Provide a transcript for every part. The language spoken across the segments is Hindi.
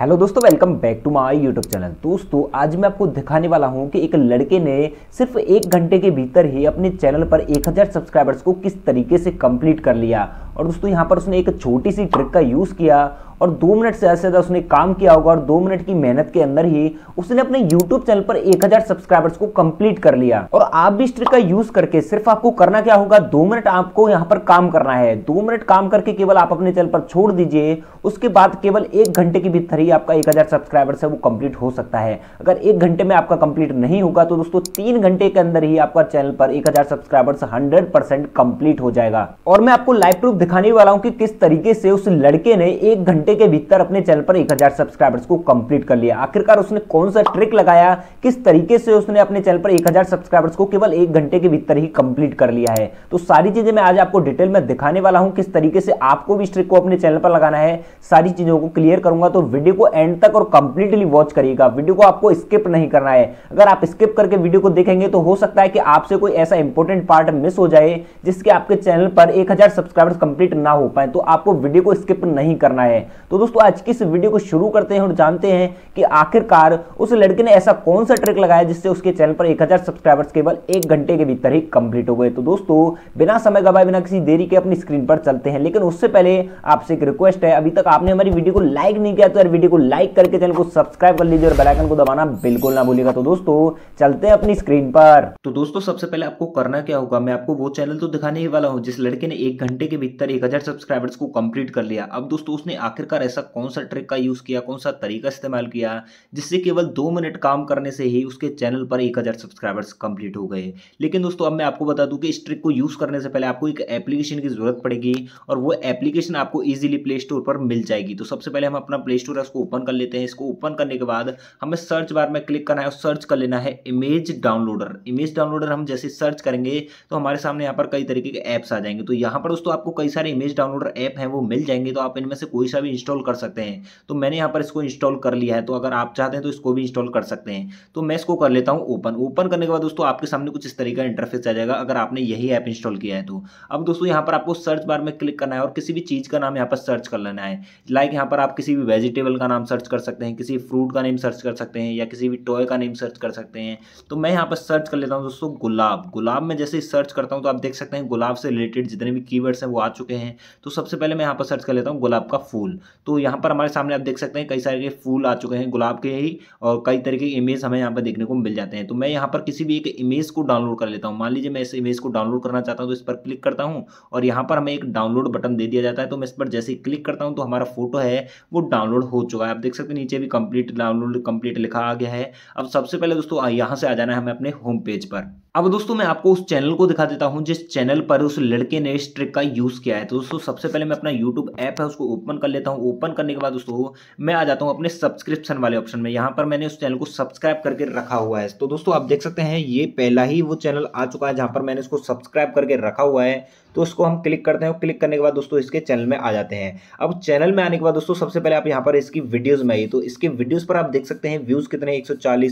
हेलो दोस्तों welcome back to my YouTube channel दोस्तों आज मैं आपको दिखाने वाला हूं कि एक लड़के ने सिर्फ एक घंटे के भीतर ही अपने चैनल पर 1000 सब्सक्राइबर्स को किस तरीके से कंप्लीट कर लिया और दोस्तों यहां पर उसने एक छोटी सी ट्रिक का यूज़ किया और दो मिनट से ज़्यादा से ज़्यादा उसने काम किया होगा और दो मिनट की मेहनत के अंदर ही उसने अपने यूट्यूब चैनल पर 1000 सब्सक्राइबर्स को कंप्लीट कर लिया और आप भी इस ट्रिक का यूज करके सिर्फ आपको करना क्या होगा दो मिनट आपको यहाँ पर काम करना है दो मिनट काम करके केवल आप अपने चैनल पर छोड़ दीजिए उसके बाद केवल एक घंटे के भीतर ही आपका एक सब्सक्राइबर्स है वो कंप्लीट हो सकता है अगर एक घंटे में आपका कंप्लीट नहीं होगा तो दोस्तों तीन घंटे के अंदर ही आपका चैनल पर एक सब्सक्राइबर्स हंड्रेड कंप्लीट हो जाएगा और मैं आपको लाइव प्रूफ दिखाने वाला हूँ कि किस तरीके से उस लड़के ने एक घंटे घंटे के भीतर अपने चैनल पर 1000 सब्सक्राइबर्स को कंप्लीट कर लिया आखिरकार उसने कौन सा ट्रिक लगाया किस तरीके से उसने अपने चैनल पर 1000 सब्सक्राइबर्स को केवल एक घंटे के भीतर ही कंप्लीट कर लिया है तो सारी चीजें मैं आज आपको डिटेल में दिखाने वाला हूं किस तरीके से आपको भी इस ट्रिक को अपने चैनल पर लगाना है सारी चीजों को क्लियर करूंगा तो वीडियो को एंड तक और कंप्लीटली वॉच करिएगा वीडियो को आपको स्किप नहीं करना है अगर आप स्किप करके वीडियो को देखेंगे तो हो सकता है कि आपसे कोई ऐसा इंपॉर्टेंट पार्ट मिस हो जाए जिसके आपके चैनल पर एक सब्सक्राइबर्स कंप्लीट ना हो पाए तो आपको वीडियो को स्किप नहीं करना है तो दोस्तों आज की इस वीडियो को शुरू करते हैं और जानते हैं कि आखिरकार उस लड़के ने ऐसा कौन सा ट्रिक लगाया जिससे उसके चैनल पर 1000 सब्सक्राइबर्स केवल एक घंटे के भीतर ही कंप्लीट हो गए तो दोस्तों बिना समय गवाए बिना किसी देरी के अपनी स्क्रीन पर चलते हैं लेकिन उससे पहले आपसे एक रिक्वेस्ट है अभी तक आपने हमारी वीडियो को लाइक नहीं किया तो यार वीडियो को लाइक करके चैनल को सब्सक्राइब कर लीजिए और बेलाइकन को दबाना बिल्कुल ना भूलेगा तो दोस्तों चलते हैं अपनी स्क्रीन पर तो दोस्तों सबसे पहले आपको करना क्या होगा मैं आपको वो चैनल तो दिखाने ही वाला हूँ जिस लड़के ने एक घंटे के भीतर एक सब्सक्राइबर्स को कंप्लीट कर लिया अब दोस्तों उसने आखिर आखिरकार ऐसा कौन सा ट्रिक का यूज़ किया कौन सा तरीका इस्तेमाल किया जिससे केवल दो मिनट काम करने से ही उसके चैनल पर एक हज़ार सब्सक्राइबर्स कंप्लीट हो गए लेकिन दोस्तों अब मैं आपको बता दूं कि इस ट्रिक को यूज़ करने से पहले आपको एक एप्लीकेशन की ज़रूरत पड़ेगी और वो एप्लीकेशन आपको ईजिली प्ले स्टोर पर मिल जाएगी तो सबसे पहले हम अपना प्ले स्टोर है उसको ओपन कर लेते हैं इसको ओपन करने के बाद हमें सर्च बार में क्लिक करना है और सर्च कर लेना है इमेज डाउनलोडर इमेज डाउनलोडर हम जैसे सर्च करेंगे तो हमारे सामने यहाँ पर कई तरीके के ऐप्स आ जाएंगे तो यहाँ पर दोस्तों आपको कई सारे इमेज डाउनलोडर ऐप हैं वो मिल जाएंगे तो आप इनमें से कोई सा भी इंस्टॉल कर सकते हैं तो मैंने यहाँ पर इसको इंस्टॉल कर लिया है तो अगर आप चाहते हैं तो इसको भी इंस्टॉल कर सकते हैं तो मैं इसको कर लेता हूँ ओपन ओपन करने के बाद दोस्तों आपके सामने कुछ इस तरीके का इंटरफेस आ जाएगा अगर आपने यही ऐप इंस्टॉल किया है तो अब दोस्तों यहाँ पर आपको सर्च बार में क्लिक करना है और किसी भी चीज़ का नाम यहाँ पर सर्च कर लेना है लाइक यहाँ पर आप किसी भी वेजिटेबल का नाम सर्च कर सकते हैं किसी फ्रूट का नेम सर्च कर सकते हैं या किसी भी टॉय का नेम सर्च कर सकते हैं तो मैं यहाँ पर सर्च कर लेता हूँ दोस्तों गुलाब गुलाब में जैसे सर्च करता हूँ तो आप देख सकते हैं गुलाब से रिलेटेड जितने भी कीवर्ड्स हैं वो आ चुके हैं तो सबसे पहले मैं यहाँ पर सर्च कर लेता हूँ गुलाब का फूल तो यहाँ पर हमारे सामने आप देख सकते हैं कई सारे के फूल आ चुके हैं गुलाब के ही और कई तरह के इमेज हमें यहाँ पर देखने को मिल जाते हैं तो मैं यहाँ पर किसी भी एक इमेज को डाउनलोड कर लेता हूँ मान लीजिए मैं इस इमेज को डाउनलोड करना चाहता हूँ तो इस पर क्लिक करता हूँ और यहाँ पर हमें एक डाउनलोड बटन दे दिया जाता है तो मैं इस पर जैसे ही क्लिक करता हूँ तो हमारा फोटो है वो डाउनलोड हो चुका है आप देख सकते हैं नीचे भी कंप्लीट डाउनलोड कंप्लीट लिखा आ गया है अब सबसे पहले दोस्तों यहाँ से आ जाना है हमें अपने होम पेज पर अब दोस्तों मैं आपको उस चैनल को दिखा देता हूँ जिस चैनल पर उस लड़के ने इस ट्रिक का यूज़ किया है तो दोस्तों सबसे पहले मैं अपना यूट्यूब ऐप है उसको ओपन कर लेता हूँ हूँ ओपन करने के बाद दोस्तों मैं आ जाता हूँ अपने सब्सक्रिप्शन वाले ऑप्शन में यहाँ पर मैंने उस चैनल को सब्सक्राइब करके रखा हुआ है तो दोस्तों आप देख सकते हैं ये पहला ही वो चैनल आ चुका है जहाँ पर मैंने उसको सब्सक्राइब करके रखा हुआ है तो उसको हम क्लिक करते हैं क्लिक करने के बाद दोस्तों इसके चैनल में आ जाते हैं अब चैनल में आने के बाद दोस्तों सबसे पहले आप यहाँ पर इसकी वीडियोज़ में आई तो इसके वीडियोज़ पर आप देख सकते हैं व्यूज़ कितने एक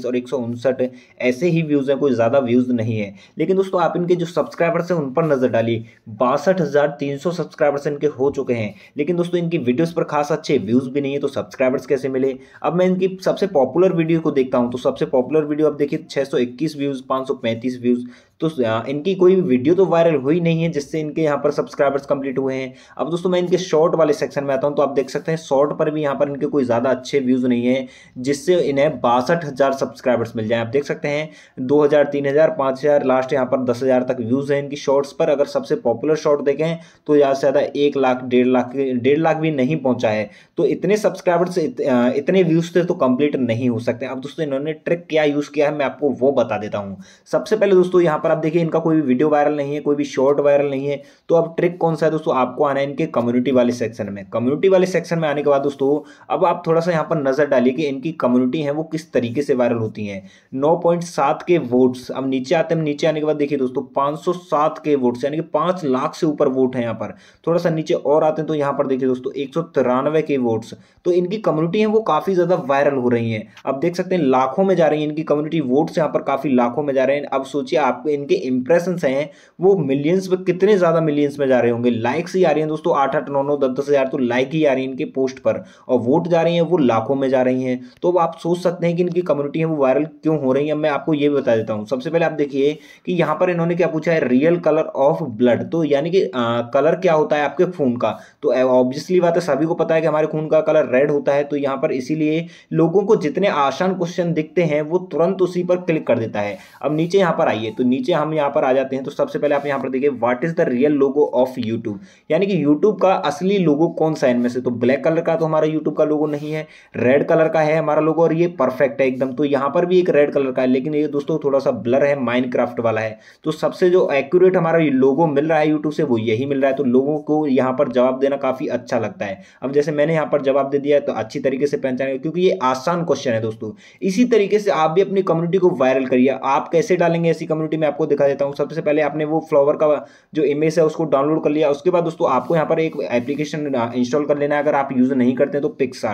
और एक ऐसे ही व्यूज़ हैं कोई ज़्यादा व्यूज़ नहीं है लेकिन दोस्तों आप इनके जो सब्सक्राइबर्स हैं उन पर नज़र डाली बासठ सब्सक्राइबर्स इनके हो चुके हैं लेकिन दोस्तों इनकी वीडियोस पर खास अच्छे व्यूज़ भी नहीं है तो सब्सक्राइबर्स कैसे मिले अब मैं इनकी सबसे पॉपुलर वीडियो को देखता हूँ तो सबसे पॉपुलर वीडियो आप देखिए 621 व्यूज़ 535 व्यूज़ तो इनकी कोई वीडियो तो वायरल हुई नहीं है जिससे इनके यहाँ पर सब्सक्राइबर्स कंप्लीट हुए हैं अब दोस्तों मैं इनके शॉर्ट वाले सेक्शन में आता हूँ तो आप देख सकते हैं शॉर्ट पर भी यहाँ पर इनके कोई ज़्यादा अच्छे व्यूज़ नहीं है जिससे इन्हें बासठ सब्सक्राइबर्स मिल जाए आप देख सकते हैं दो हज़ार तीन हज़ार हज़ार लास्ट यहाँ पर दस हज़ार तक व्यूज़ हैं इनकी शॉर्ट्स पर अगर सबसे पॉपुलर शॉर्ट देखें तो ज़्यादा से ज़्यादा एक लाख डेढ़ लाख डेढ़ लाख भी नहीं पहुँचा है तो इतने सब्सक्राइबर्स इतने व्यूज़ थे तो कंप्लीट नहीं हो सकते अब दोस्तों इन्होंने ट्रिक क्या यूज़ किया है मैं आपको वो बता देता हूँ सबसे पहले दोस्तों यहाँ पर आप देखिए इनका कोई भी वीडियो वायरल नहीं है कोई भी शॉर्ट वायरल नहीं है तो अब ट्रिक कौन सा है दोस्तों आपको आना है इनके कम्युनिटी वाले सेक्शन में कम्युनिटी वाले सेक्शन में आने के बाद दोस्तों अब आप थोड़ा सा यहाँ पर नजर डालिए कि इनकी कम्युनिटी है वो किस तरीके से वायरल होती है नौ के वोट्स अब नीचे आते हैं नीचे आने के बाद देखिए दोस्तों पाँच के वोट्स यानी कि पाँच लाख से ऊपर वोट है यहाँ पर थोड़ा सा नीचे और आते हैं तो यहाँ पर देखिए दोस्तों एक के वोट्स तो इनकी कम्युनिटी है वो काफ़ी ज़्यादा वायरल हो रही है अब देख सकते हैं लाखों में जा रही है इनकी कम्युनिटी वोट्स यहाँ पर काफ़ी लाखों में जा रहे हैं अब सोचिए आपके इनके इंप्रेशन हैं वो मिलियंस में कितने ज़्यादा मिलियंस में जा रहे होंगे लाइक्स ही आ रही हैं दोस्तों आठ आठ नौ नौ दस दस हज़ार तो लाइक ही आ रही है इनके पोस्ट पर और वोट जा रही हैं वो लाखों में जा रही हैं तो अब आप सोच सकते हैं कि इनकी कम्युनिटी है वो वायरल क्यों हो रही है मैं आपको ये बता देता हूँ सबसे पहले आप देखिए कि यहाँ पर इन्होंने क्या पूछा है रियल कलर ऑफ ब्लड तो यानी कि कलर क्या होता है आपके खून का तो ऑब्वियसली बात है सभी को पता है कि हमारे खून का कलर रेड होता है तो यहाँ पर इसीलिए लोगों को जितने आसान क्वेश्चन दिखते हैं वो तुरंत उसी पर क्लिक कर देता है अब नीचे यहाँ पर आइए तो नीचे नीचे हम यहाँ पर आ जाते हैं तो सबसे पहले आप यहाँ पर देखिए what is the real logo of YouTube यानी कि यूट्यूब का असली लोगो कौन सा है इनमें से तो ब्लैक कलर का तो हमारा यूट्यूब का लोगो नहीं है रेड कलर का है हमारा लोगो और ये परफेक्ट है एकदम तो यहाँ पर भी एक रेड कलर का है लेकिन ये दोस्तों थोड़ा सा ब्लर है माइंड वाला है तो सबसे जो एक्यूरेट हमारा लोगो मिल रहा है यूट्यूब से वो यही मिल रहा है तो लोगों को यहाँ पर जवाब देना काफ़ी अच्छा लगता है अब जैसे मैंने यहाँ पर जवाब दे दिया तो अच्छी तरीके से पहचान क्योंकि ये आसान क्वेश्चन है दोस्तों इसी तरीके से आप भी अपनी कम्युनिटी को वायरल करिए आप कैसे डालेंगे ऐसी कम्युनिटी में आपको दिखा देता हूँ सबसे पहले आपने वो फ्लावर का जो इमेज है उसको डाउनलोड कर लिया उसके बाद दोस्तों आपको यहाँ पर एक एप्लीकेशन इंस्टॉल कर लेना है अगर आप यूज़ नहीं करते तो पिक्स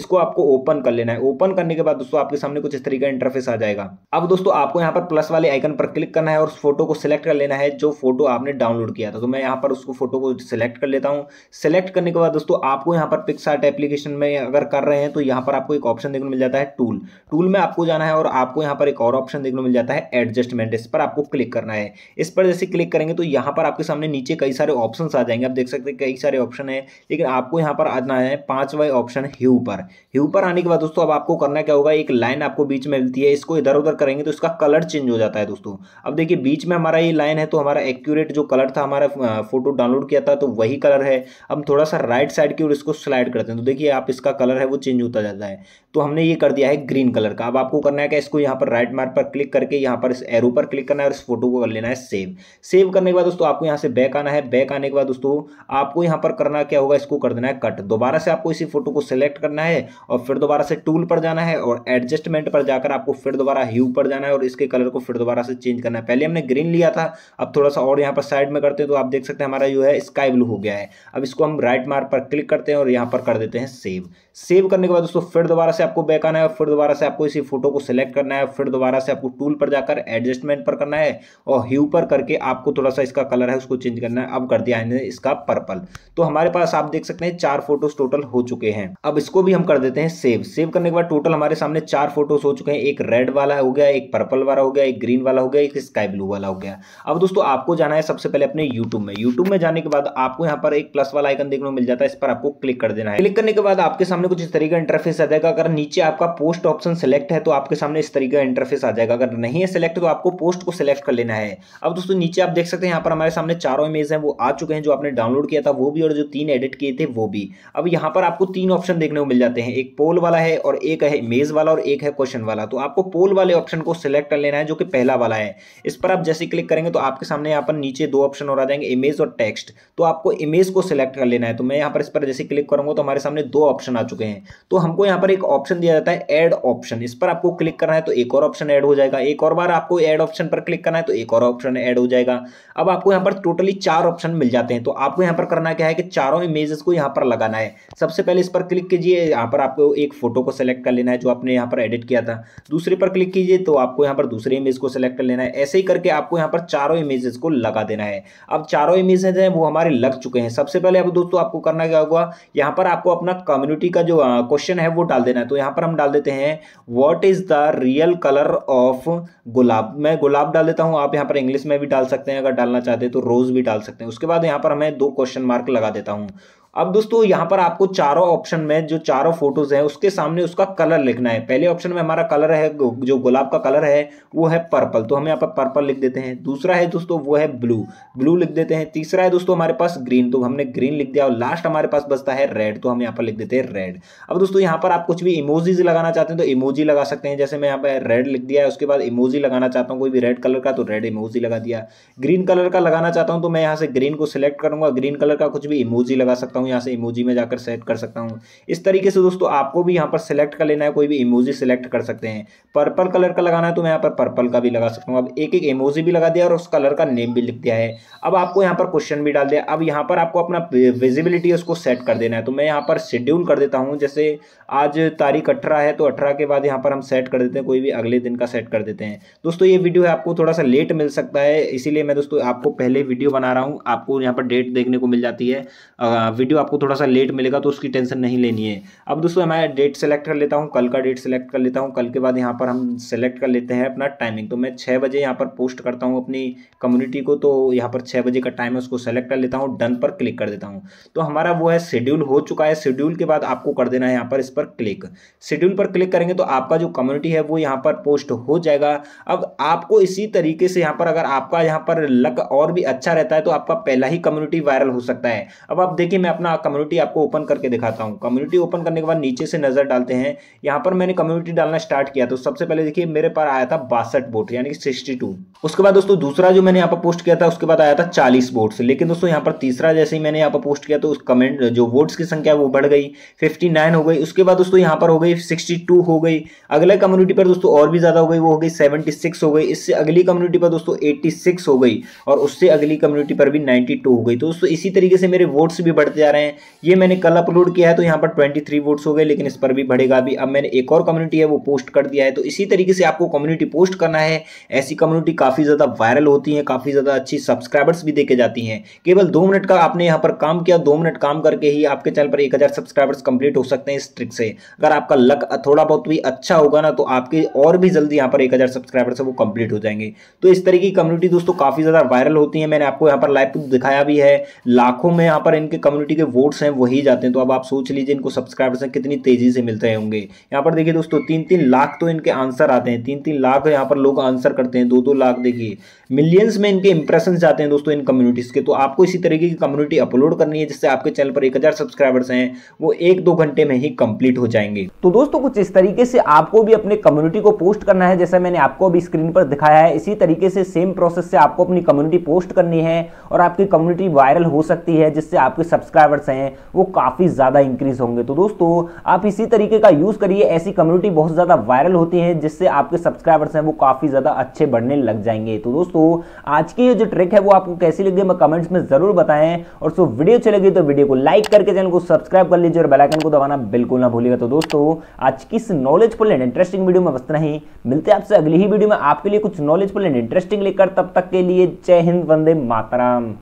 इसको आपको ओपन कर लेना है ओपन करने के बाद दोस्तों आपके सामने कुछ इस तरीके का इंटरफेस आ जाएगा अब दोस्तों आपको यहाँ पर प्लस वाले आइकन पर क्लिक करना है और फोटो को सिलेक्ट कर लेना है जो फोटो आपने डाउनलोड किया था तो मैं यहाँ पर उसको फोटो को सिलेक्ट कर लेता हूँ सिलेक्ट करने के बाद दोस्तों आपको यहाँ पर पिक्स एप्लीकेशन में अगर कर रहे हैं तो यहाँ पर आपको एक ऑप्शन देखने मिल जाता है टूल टूल में आपको जाना है और आपको यहाँ पर एक और ऑप्शन देखने मिल जाता है एडजस्टमेंट इस पर आपको आपको क्लिक करना है इस पर जैसे क्लिक करेंगे तो यहाँ पर आपके सामने नीचे कई सारे ऑप्शन आ जाएंगे आप देख सकते हैं कई सारे ऑप्शन है लेकिन आपको यहाँ पर आना है पाँचवा ऑप्शन ह्यू पर ह्यू पर आने के बाद दोस्तों अब आपको करना क्या होगा एक लाइन आपको बीच में मिलती है इसको इधर उधर करेंगे तो इसका कलर चेंज हो जाता है दोस्तों अब देखिए बीच में हमारा ये लाइन है तो हमारा एक्यूरेट जो कलर था हमारा फोटो डाउनलोड किया था तो वही कलर है हम थोड़ा सा राइट साइड की ओर इसको स्लाइड करते हैं तो देखिए आप इसका कलर है वो चेंज होता जाता है तो हमने ये कर दिया है ग्रीन कलर का अब आपको करना है क्या इसको यहाँ पर राइट मार्क पर क्लिक करके यहाँ पर इस एरो पर क्लिक करना है इस फोटो को कर लेना है सेव सेव करने के बाद दोस्तों आपको यहाँ से बैक आना है बैक आने के बाद दोस्तों आपको यहाँ पर करना क्या होगा इसको कर देना है कट दोबारा से आपको इसी फोटो को सिलेक्ट करना है और फिर दोबारा से टूल पर जाना है और एडजस्टमेंट पर जाकर आपको फिर दोबारा ह्यू पर जाना है और इसके कलर को फिर दोबारा से चेंज करना है पहले हमने ग्रीन लिया था अब थोड़ा सा और यहाँ पर साइड में करते हैं तो आप देख सकते हैं हमारा जो है स्काई ब्लू हो गया है अब इसको हम राइट मार्क पर क्लिक करते हैं और यहाँ पर कर देते हैं सेव सेव करने के बाद दोस्तों फिर दोबारा से आपको बैक आना है फिर दोबारा से आपको इसी फोटो को सिलेक्ट करना है फिर दोबारा से आपको टूल पर जाकर एडजस्टमेंट पर करना है है और ह्यू पर करके आपको थोड़ा सा इसका कलर है उसको चेंज करना है अब कर दिया है इसका पर्पल तो हमारे पास आप देख सकते हैं चार फोटोज टोटल हो चुके हैं अब इसको भी हम कर देते हैं सेव सेव करने के बाद टोटल हमारे सामने चार फोटोज हो चुके हैं एक रेड वाला हो गया एक पर्पल वाला हो गया एक ग्रीन वाला हो गया एक स्काई ब्लू वाला हो गया अब दोस्तों आपको जाना है सबसे पहले अपने यूट्यूब में यूट्यूब में जाने के बाद आपको यहाँ पर एक प्लस वाला आइकन देखने को मिल जाता है इस पर आपको क्लिक कर देना है क्लिक करने के बाद आपके सामने कुछ इस तरीके का इंटरफेस आ जाएगा अगर नीचे आपका पोस्ट ऑप्शन सेलेक्ट है तो आपके सामने इस तरीके का इंटरफेस आ जाएगा अगर नहीं है सिलेक्ट तो आपको पोस्ट को सिलेक्ट सेलेक्ट कर लेना है अब दोस्तों नीचे आप देख सकते हैं यहाँ पर हमारे सामने चारों इमेज हैं वो आ चुके हैं जो आपने डाउनलोड किया था वो भी और जो तीन एडिट किए थे वो भी अब यहाँ पर आपको तीन ऑप्शन देखने को मिल जाते हैं एक पोल वाला है और एक है इमेज वाला और एक है क्वेश्चन वाला तो आपको पोल वाले ऑप्शन को सिलेक्ट कर लेना है जो कि पहला वाला है इस पर आप जैसे क्लिक करेंगे तो आपके सामने यहाँ पर नीचे दो ऑप्शन और आ जाएंगे इमेज और टेक्स्ट तो आपको इमेज को सिलेक्ट कर लेना है तो मैं यहाँ पर इस पर जैसे क्लिक करूँगा तो हमारे सामने दो ऑप्शन आ चुके हैं तो हमको यहाँ पर एक ऑप्शन दिया जाता है एड ऑप्शन इस पर आपको क्लिक करना है तो एक और ऑप्शन एड हो जाएगा एक और बार आपको एड ऑप्शन पर क्लिक क्लिक करना है तो एक और ऑप्शन ऐड हो जाएगा अब आपको यहाँ पर टोटली चार ऑप्शन मिल जाते हैं तो आपको यहाँ पर करना क्या है कि चारों इमेजेस को यहाँ पर लगाना है सबसे पहले इस पर क्लिक कीजिए यहाँ पर आपको एक फोटो को सिलेक्ट कर लेना है जो आपने यहाँ पर एडिट किया था दूसरे पर क्लिक कीजिए तो आपको यहाँ पर दूसरे इमेज को सिलेक्ट कर लेना है ऐसे ही करके आपको यहाँ पर चारों इमेजेस को लगा देना है अब चारों इमेजेस हैं वो हमारे लग चुके हैं सबसे पहले अब दोस्तों आपको करना क्या होगा यहाँ पर आपको अपना कम्युनिटी का जो क्वेश्चन है वो डाल देना है तो यहाँ पर हम डाल देते हैं what is the real colour of gulab मैं गुलाब डाल डाल देता हूँ आप यहाँ पर इंग्लिश में भी डाल सकते हैं अगर डालना चाहते हैं तो रोज़ भी डाल सकते हैं उसके बाद यहाँ पर मैं दो क्वेश्चन मार्क लगा देता हूँ अब दोस्तों यहाँ पर आपको चारों ऑप्शन में जो चारों फोटोज हैं उसके सामने उसका कलर लिखना है पहले ऑप्शन में हमारा कलर है जो गुलाब का कलर है वो है पर्पल तो हम यहाँ पर पर्पल लिख देते हैं दूसरा है दोस्तों वो है ब्लू ब्लू लिख देते हैं तीसरा है दोस्तों हमारे पास ग्रीन तो हमने ग्रीन लिख दिया और लास्ट हमारे पास बचता है रेड तो हम यहाँ पर लिख देते हैं रेड अब दोस्तों यहाँ पर आप कुछ भी इमोजीज लगाना चाहते हैं तो इमोजी लगा सकते हैं जैसे मैं यहाँ पर रेड लिख दिया है उसके बाद इमोजी लगाना चाहता हूँ कोई भी रेड कलर का तो रेड इमोजी लगा दिया ग्रीन कलर का लगाना चाहता हूँ तो मैं यहाँ से ग्रीन को सिलेक्ट करूंगा ग्रीन कलर का कुछ भी इमोजी लगा सकता हूँ हूँ यहाँ से इमोजी में जाकर सेट कर सकता हूँ इस तरीके से दोस्तों आपको भी यहाँ पर सेलेक्ट कर लेना है कोई भी इमोजी सेलेक्ट कर सकते हैं पर्पल कलर का लगाना है तो मैं यहाँ पर पर्पल का भी लगा सकता हूँ अब एक एक इमोजी भी लगा दिया और उस कलर का नेम भी लिख दिया है अब आपको यहाँ पर क्वेश्चन भी डाल दिया अब यहाँ पर आपको अपना विजिबिलिटी उसको सेट कर देना है तो मैं यहाँ पर शेड्यूल कर देता हूँ जैसे आज तारीख अठारह है तो अठारह के बाद यहाँ पर हम सेट कर देते हैं कोई भी अगले दिन का सेट कर देते हैं दोस्तों ये वीडियो है आपको थोड़ा सा लेट मिल सकता है इसीलिए मैं दोस्तों आपको पहले वीडियो बना रहा हूँ आपको यहाँ पर डेट देखने को मिल जाती है वीडियो वीडियो आपको थोड़ा सा लेट मिलेगा तो उसकी टेंशन नहीं लेनी है अब दोस्तों मैं डेट सेलेक्ट कर लेता हूँ कल का डेट सेलेक्ट कर लेता हूँ कल के बाद यहाँ पर हम सेलेक्ट कर लेते हैं अपना टाइमिंग तो मैं छः बजे यहाँ पर पोस्ट करता हूँ अपनी कम्युनिटी को तो यहाँ पर छः बजे का टाइम है उसको सेलेक्ट कर लेता हूँ डन पर क्लिक कर देता हूँ तो हमारा वो है शेड्यूल हो चुका है शेड्यूल के बाद आपको कर देना है यहाँ पर इस पर क्लिक शेड्यूल पर क्लिक करेंगे तो आपका जो कम्युनिटी है वो यहाँ पर पोस्ट हो जाएगा अब आपको इसी तरीके से यहाँ पर अगर आपका यहाँ पर लक और भी अच्छा रहता है तो आपका पहला ही कम्युनिटी वायरल हो सकता है अब आप देखिए मैं अपना अपना कम्युनिटी आपको ओपन करके दिखाता हूँ कम्युनिटी ओपन करने के बाद नीचे से नज़र डालते हैं यहाँ पर मैंने कम्युनिटी डालना स्टार्ट किया तो सबसे पहले देखिए मेरे पास आया था बासठ बोट यानी कि सिक्सटी टू उसके बाद दोस्तों दूसरा जो मैंने यहाँ पर पोस्ट किया था उसके बाद आया था चालीस बोट्स लेकिन दोस्तों यहाँ पर तीसरा जैसे ही मैंने यहाँ पर पोस्ट किया तो उस कमेंट जो वोट्स की संख्या वो बढ़ गई फिफ्टी हो गई उसके बाद दोस्तों यहाँ पर हो गई सिक्सटी हो गई अगले कम्युनिटी पर दोस्तों और भी ज़्यादा हो गई वो हो गई सेवेंटी हो गई इससे अगली कम्युनिटी पर दोस्तों एट्टी हो गई और उससे अगली कम्युनिटी पर भी नाइन्टी हो गई तो दोस्तों इसी तरीके से मेरे वोट्स भी बढ़ते जा रहे हैं ये मैंने कल अपलोड किया है तो यहाँ पर ट्वेंटी थ्री वोट्स हो गए लेकिन इस पर भी बढ़ेगा अभी अब मैंने एक और कम्युनिटी है वो पोस्ट कर दिया है तो इसी तरीके से आपको कम्युनिटी पोस्ट करना है ऐसी कम्युनिटी काफ़ी ज़्यादा वायरल होती है काफ़ी ज़्यादा अच्छी सब्सक्राइबर्स भी देखे जाती हैं केवल दो मिनट का आपने यहाँ पर काम किया दो मिनट काम करके ही आपके चैनल पर एक सब्सक्राइबर्स कंप्लीट हो सकते हैं इस ट्रिक से अगर आपका लक थोड़ा बहुत भी अच्छा होगा ना तो आपके और भी जल्दी यहाँ पर एक सब्सक्राइबर्स है वो कंप्लीट हो जाएंगे तो इस तरीके की कम्युनिटी दोस्तों काफ़ी ज़्यादा वायरल होती है मैंने आपको यहाँ पर लाइव दिखाया भी है लाखों में यहाँ पर इनके कम्युनिटी जो वोट्स हैं वही जाते हैं तो अब आप सोच लीजिए इनको सब्सक्राइबर्स हैं कितनी तेज़ी से मिल रहे होंगे यहाँ पर देखिए दोस्तों तीन तीन लाख तो इनके आंसर आते हैं तीन तीन लाख यहाँ पर लोग आंसर करते हैं दो दो लाख देखिए मिलियंस में इनके इंप्रेशन जाते हैं दोस्तों इन कम्युनिटीज़ के तो आपको इसी तरीके की कम्युनिटी अपलोड करनी है जिससे आपके चैनल पर एक हज़ार सब्सक्राइबर्स हैं वो एक दो घंटे में ही कंप्लीट हो जाएंगे तो दोस्तों कुछ इस तरीके से आपको भी अपने कम्युनिटी को पोस्ट करना है जैसे मैंने आपको अभी स्क्रीन पर दिखाया है इसी तरीके से सेम प्रोसेस से आपको अपनी कम्युनिटी पोस्ट करनी है और आपकी कम्युनिटी वायरल हो सकती है जिससे आपके सब्सक्राइबर्स हैं वो काफ़ी ज़्यादा इंक्रीज होंगे तो दोस्तों आप इसी तरीके का यूज़ करिए ऐसी कम्युनिटी बहुत ज़्यादा वायरल होती है जिससे आपके सब्सक्राइबर्स हैं वो काफ़ी ज़्यादा अच्छे बढ़ने लग जाएंगे तो दोस्तों तो आज की ये जो ट्रिक है वो आपको कैसी लगी मैं कमेंट्स में जरूर बताएं और सो वीडियो अच्छी लगी तो वीडियो को लाइक करके चैनल को सब्सक्राइब कर लीजिए और बेलाइकन को दबाना बिल्कुल ना भूलिएगा तो दोस्तों आज की इस knowledge knowledgeful and interesting video में बस नहीं मिलते हैं आपसे अगली ही वीडियो में आपके लिए कुछ नॉलेज नॉलेजफुल एंड इंटरेस्टिंग लेकर तब तक के लिए जय हिंद वंदे मातराम